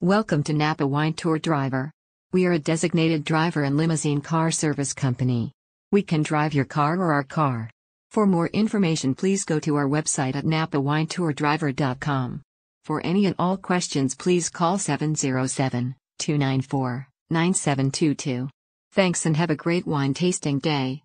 Welcome to Napa Wine Tour Driver. We are a designated driver and limousine car service company. We can drive your car or our car. For more information, please go to our website at napawinetourdriver.com. For any and all questions, please call 707 294 9722. Thanks and have a great wine tasting day.